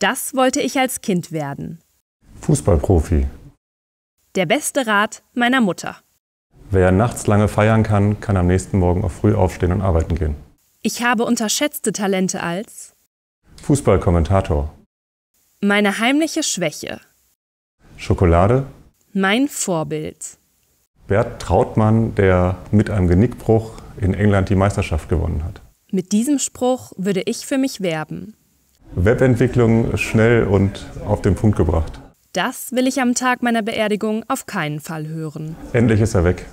Das wollte ich als Kind werden. Fußballprofi. Der beste Rat meiner Mutter. Wer nachts lange feiern kann, kann am nächsten Morgen auch früh aufstehen und arbeiten gehen. Ich habe unterschätzte Talente als Fußballkommentator. Meine heimliche Schwäche. Schokolade. Mein Vorbild. Bert Trautmann, der mit einem Genickbruch in England die Meisterschaft gewonnen hat. Mit diesem Spruch würde ich für mich werben. Webentwicklung schnell und auf den Punkt gebracht. Das will ich am Tag meiner Beerdigung auf keinen Fall hören. Endlich ist er weg.